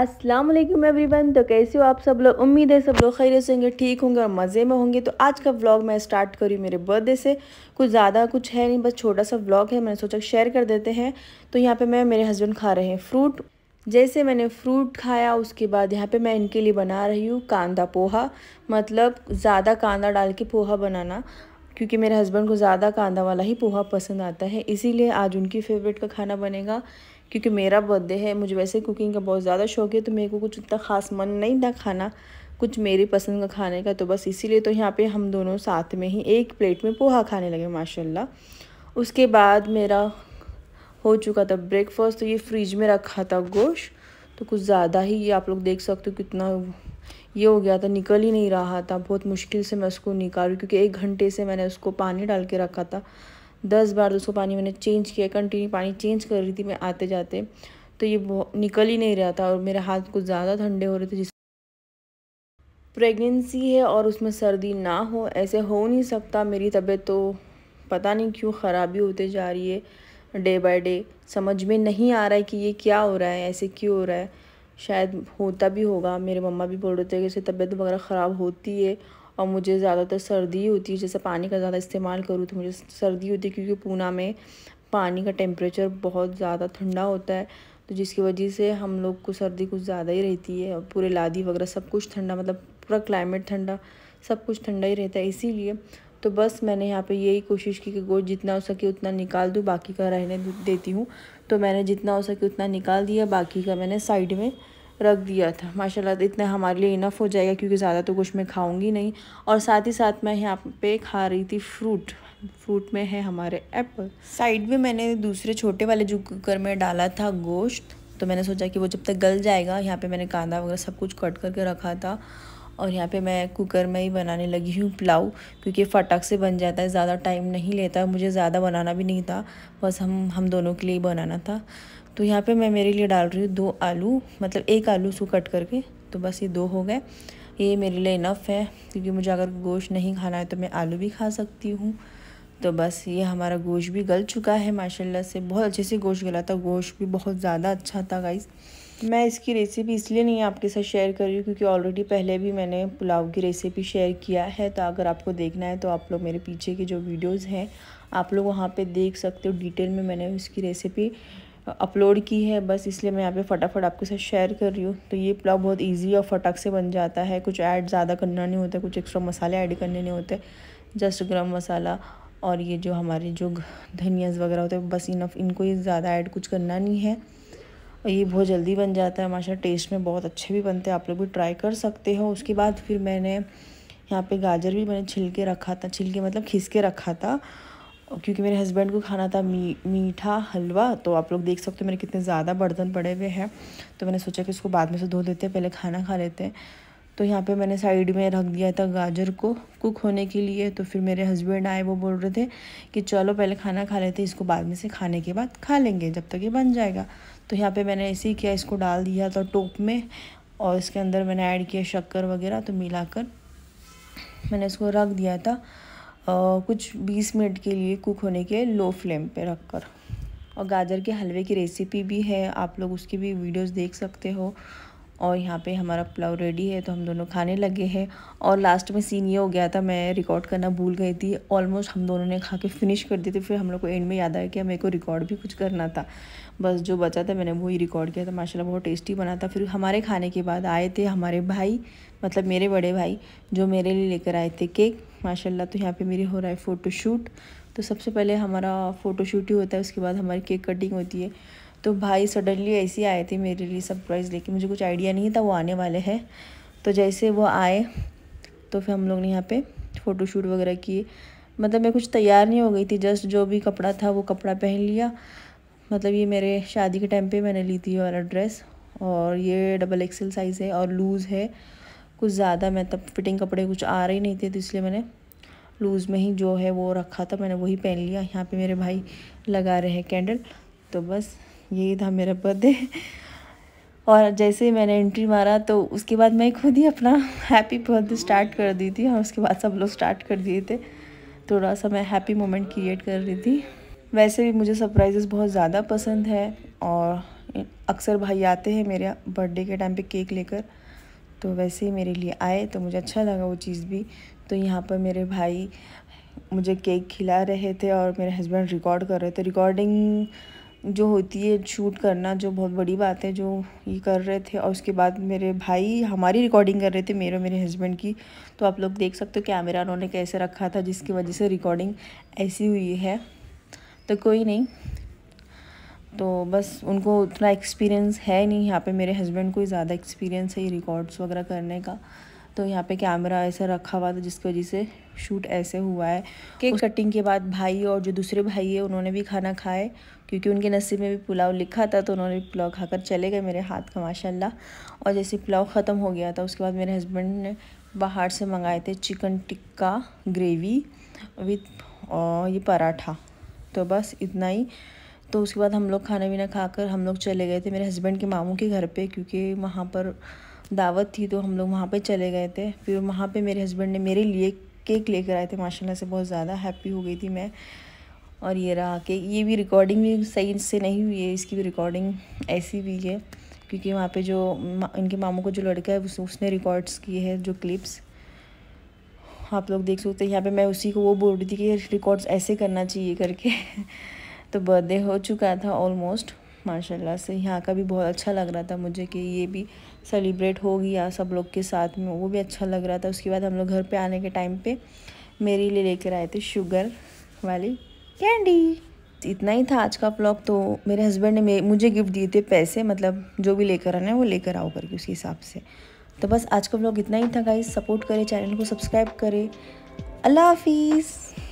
अस्सलाम वालेकुम एवरीवन तो कैसे हो आप सब लोग उम्मीद है सब लोग खैर से होंगे ठीक होंगे और मज़े में होंगे तो आज का व्लॉग मैं स्टार्ट करी मेरे बर्थडे से कुछ ज़्यादा कुछ है नहीं बस छोटा सा व्लॉग है मैंने सोचा शेयर कर देते हैं तो यहाँ पे मैं मेरे हस्बैंड खा रहे हैं फ्रूट जैसे मैंने फ्रूट खाया उसके बाद यहाँ पे मैं इनके लिए बना रही हूँ कांदा पोहा मतलब ज़्यादा कांदा डाल के पोहा बनाना क्योंकि मेरे हस्बैंड को ज़्यादा कांदा वाला ही पोहा पसंद आता है इसीलिए आज उनकी फेवरेट का खाना बनेगा क्योंकि मेरा बर्थडे है मुझे वैसे कुकिंग का बहुत ज़्यादा शौक है तो मेरे को कुछ इतना खास मन नहीं था खाना कुछ मेरी पसंद का खाने का तो बस इसीलिए तो यहाँ पे हम दोनों साथ में ही एक प्लेट में पोहा खाने लगे माशाल्लाह उसके बाद मेरा हो चुका था ब्रेकफास्ट तो ये फ्रिज में रखा था गोश्त तो कुछ ज़्यादा ही ये आप लोग देख सकते हो कितना ये हो गया था निकल ही नहीं रहा था बहुत मुश्किल से मैं उसको निकालूँ क्योंकि एक घंटे से मैंने उसको पानी डाल के रखा था दस बार दोस्तों पानी मैंने चेंज किया कंटिन्यू पानी चेंज कर रही थी मैं आते जाते तो ये निकल ही नहीं रहा था और मेरे हाथ कुछ ज़्यादा ठंडे हो रहे थे जिस प्रेगनेंसी है और उसमें सर्दी ना हो ऐसे हो नहीं सकता मेरी तबीयत तो पता नहीं क्यों ख़राबी होते जा रही है डे बाय डे समझ में नहीं आ रहा है कि ये क्या हो रहा है ऐसे क्यों हो रहा है शायद होता भी होगा मेरे मम्मा भी बोल रहे थे कि इससे तबीयत वगैरह ख़राब होती है और मुझे ज़्यादातर सर्दी होती है जैसे पानी का ज़्यादा इस्तेमाल करूँ तो मुझे सर्दी होती है क्योंकि पूना में पानी का टेम्परेचर बहुत ज़्यादा ठंडा होता है तो जिसकी वजह से हम लोग को सर्दी कुछ ज़्यादा ही रहती है और पूरे लादी वगैरह सब कुछ ठंडा मतलब पूरा क्लाइमेट ठंडा सब कुछ ठंडा ही रहता है इसीलिए तो बस मैंने यहाँ पे यही कोशिश की कि गोश्त जितना हो सके उतना निकाल दूँ बाकी का रहने देती हूँ तो मैंने जितना हो सके उतना निकाल दिया बाकी का मैंने साइड में रख दिया था माशाल्लाह इतना हमारे लिए इनफ हो जाएगा क्योंकि ज़्यादा तो कुछ मैं खाऊंगी नहीं और साथ ही साथ मैं यहाँ पे खा रही थी फ्रूट फ्रूट में है हमारे एप्पल साइड में मैंने दूसरे छोटे वाले जो कुकर में डाला था गोश्त तो मैंने सोचा कि वो जब तक गल जाएगा यहाँ पर मैंने कांदा वगैरह सब कुछ कट करके रखा था और यहाँ पे मैं कुकर में ही बनाने लगी हूँ पुलाव क्योंकि फटक से बन जाता है ज़्यादा टाइम नहीं लेता मुझे ज़्यादा बनाना भी नहीं था बस हम हम दोनों के लिए ही बनाना था तो यहाँ पे मैं मेरे लिए डाल रही हूँ दो आलू मतलब एक आलू सो कट करके तो बस ये दो हो गए ये मेरे लिए इनफ है क्योंकि मुझे अगर गोश्त नहीं खाना है तो मैं आलू भी खा सकती हूँ तो बस ये हमारा गोश्त भी गल चुका है माशाल्लाह से बहुत अच्छे से गोश्त गला था गोश्त भी बहुत ज़्यादा अच्छा था गाइस मैं इसकी रेसिपी इसलिए नहीं आपके साथ शेयर कर रही हूँ क्योंकि ऑलरेडी पहले भी मैंने पुलाव की रेसिपी शेयर किया है तो अगर आपको देखना है तो आप लोग मेरे पीछे के जो वीडियोज़ हैं आप लोग वहाँ पर देख सकते हो डिटेल में मैंने उसकी रेसिपी अपलोड की है बस इसलिए मैं यहाँ पे फटाफट आपके साथ शेयर कर रही हूँ तो ये पुलाव बहुत इजी और फटाक से बन जाता है कुछ ऐड ज़्यादा करना नहीं होता कुछ एक्स्ट्रा मसाले ऐड करने नहीं होते जस्ट गर्म मसाला और ये जो हमारे जो धनियाज वगैरह होते हैं बस इनफ इनको ही ज़्यादा ऐड कुछ करना नहीं है और ये बहुत जल्दी बन जाता है माशा टेस्ट में बहुत अच्छे भी बनते हैं आप लोग भी ट्राई कर सकते हो उसके बाद फिर मैंने यहाँ पे गाजर भी मैंने छिल के रखा था छिल के मतलब खिस के रखा था क्योंकि मेरे हस्बैंड को खाना था मी मीठा हलवा तो आप लोग देख सकते हो मेरे कितने ज़्यादा बर्तन पड़े हुए हैं तो मैंने सोचा कि इसको बाद में से धो देते हैं पहले खाना खा लेते हैं तो यहाँ पे मैंने साइड में रख दिया था गाजर को कुक होने के लिए तो फिर मेरे हस्बैंड आए वो बोल रहे थे कि चलो पहले खाना खा लेते इसको बाद में से खाने के बाद खा लेंगे जब तक ये बन जाएगा तो यहाँ पर मैंने ऐसे ही किया इसको डाल दिया था टोप में और इसके अंदर मैंने ऐड किया शक्कर वगैरह तो मिला मैंने इसको रख दिया था कुछ बीस मिनट के लिए कुक होने के लो फ्लेम पे रख कर और गाजर के हलवे की रेसिपी भी है आप लोग उसकी भी वीडियोस देख सकते हो और यहाँ पे हमारा पुलाव रेडी है तो हम दोनों खाने लगे हैं और लास्ट में सीन ये हो गया था मैं रिकॉर्ड करना भूल गई थी ऑलमोस्ट हम दोनों ने खा के फिनिश कर दी थी फिर हम लोग को एंड में याद आया कि मेरे को रिकॉर्ड भी कुछ करना था बस जो बचा था मैंने वही रिकॉर्ड किया था माशाल्लाह बहुत टेस्टी बना था फिर हमारे खाने के बाद आए थे हमारे भाई मतलब मेरे बड़े भाई जो मेरे लिए लेकर आए थे केक माशाल्लाह तो यहाँ पे मेरी हो रहा है फ़ोटोशूट तो सबसे पहले हमारा फ़ोटोशूट ही होता है उसके बाद हमारी केक कटिंग होती है तो भाई सडनली ऐसे ही आए थे मेरे लिए सरप्राइज़ लेके मुझे कुछ आइडिया नहीं था वो आने वाले हैं तो जैसे वो आए तो फिर हम लोग ने यहाँ पर फ़ोटोशूट वगैरह किए मतलब मैं कुछ तैयार नहीं हो गई थी जस्ट जो भी कपड़ा था वो कपड़ा पहन लिया मतलब ये मेरे शादी के टाइम पर मैंने ली थी वाला ड्रेस और ये डबल एक्सेल साइज़ है और लूज़ है कुछ ज़्यादा मैं तब फिटिंग कपड़े कुछ आ रहे नहीं थे तो इसलिए मैंने लूज़ में ही जो है वो रखा था मैंने वही पहन लिया यहाँ पे मेरे भाई लगा रहे हैं कैंडल तो बस यही था मेरा बर्थडे और जैसे ही मैंने एंट्री मारा तो उसके बाद मैं खुद ही अपना हैप्पी बर्थडे स्टार्ट कर दी थी और उसके बाद सब लोग स्टार्ट कर दिए थे थोड़ा सा मैं हैप्पी मोमेंट क्रिएट कर रही थी वैसे भी मुझे सरप्राइजेस बहुत ज़्यादा पसंद है और अक्सर भाई आते हैं मेरे बर्थडे के टाइम पे केक लेकर तो वैसे ही मेरे लिए आए तो मुझे अच्छा लगा वो चीज़ भी तो यहाँ पर मेरे भाई मुझे केक खिला रहे थे और मेरे हस्बैंड रिकॉर्ड कर रहे थे रिकॉर्डिंग जो होती है शूट करना जो बहुत बड़ी बात है जो ये कर रहे थे और उसके बाद मेरे भाई हमारी रिकॉर्डिंग कर रहे थे मेरे मेरे हस्बैंड की तो आप लोग देख सकते हो कैमरा उन्होंने कैसे रखा था जिसकी वजह से रिकॉर्डिंग ऐसी हुई है तो कोई नहीं तो बस उनको उतना एक्सपीरियंस है नहीं यहाँ पे मेरे हस्बैंड को ही ज़्यादा एक्सपीरियंस है ये रिकॉर्ड्स वगैरह करने का तो यहाँ पे कैमरा ऐसा रखा हुआ था जिसकी वजह से शूट ऐसे हुआ है केक कटिंग के बाद भाई और जो दूसरे भाई है उन्होंने भी खाना खाए क्योंकि उनके नसीब में भी पुलाव लिखा था तो उन्होंने भी पुलाव खाकर चले गए मेरे हाथ का माशाला और जैसे पुलाव ख़त्म हो गया था उसके बाद मेरे हस्बैंड ने बाहर से मंगाए थे चिकन टिक्का ग्रेवी विथ ये पराठा तो बस इतना ही तो उसके बाद हम लोग खाना वीना खाकर हम लोग चले गए थे मेरे हस्बैंड के मामू के घर पे क्योंकि वहाँ पर दावत थी तो हम लोग वहाँ पे चले गए थे फिर वहाँ पे मेरे हस्बैंड ने मेरे लिए केक लेकर आए थे माशाल्लाह से बहुत ज़्यादा हैप्पी हो गई थी मैं और ये रहा केक ये भी रिकॉर्डिंग भी सही से नहीं हुई है इसकी भी रिकॉर्डिंग ऐसी भी है क्योंकि वहाँ पर जो इनके मामू को जो लड़का है उस, उसने रिकॉर्ड्स किए हैं जो क्लिप्स आप लोग देख सकते हैं यहाँ पे मैं उसी को वो बोल रही थी कि रिकॉर्ड्स ऐसे करना चाहिए करके तो बर्थडे हो चुका था ऑलमोस्ट माशाल्लाह से यहाँ का भी बहुत अच्छा लग रहा था मुझे कि ये भी सेलिब्रेट हो गया सब लोग के साथ में वो भी अच्छा लग रहा था उसके बाद हम लोग घर पे आने के टाइम पे मेरे लिए लेकर आए थे शुगर वाली कैंडी इतना ही था आज का ब्लॉग तो मेरे हस्बैंड ने मुझे गिफ्ट दिए थे पैसे मतलब जो भी लेकर आना है वो लेकर आओ करके उसके हिसाब से तो बस आज का ब्लॉग इतना ही था गाइस सपोर्ट करें चैनल को सब्सक्राइब करें अल्लाह हाफिज़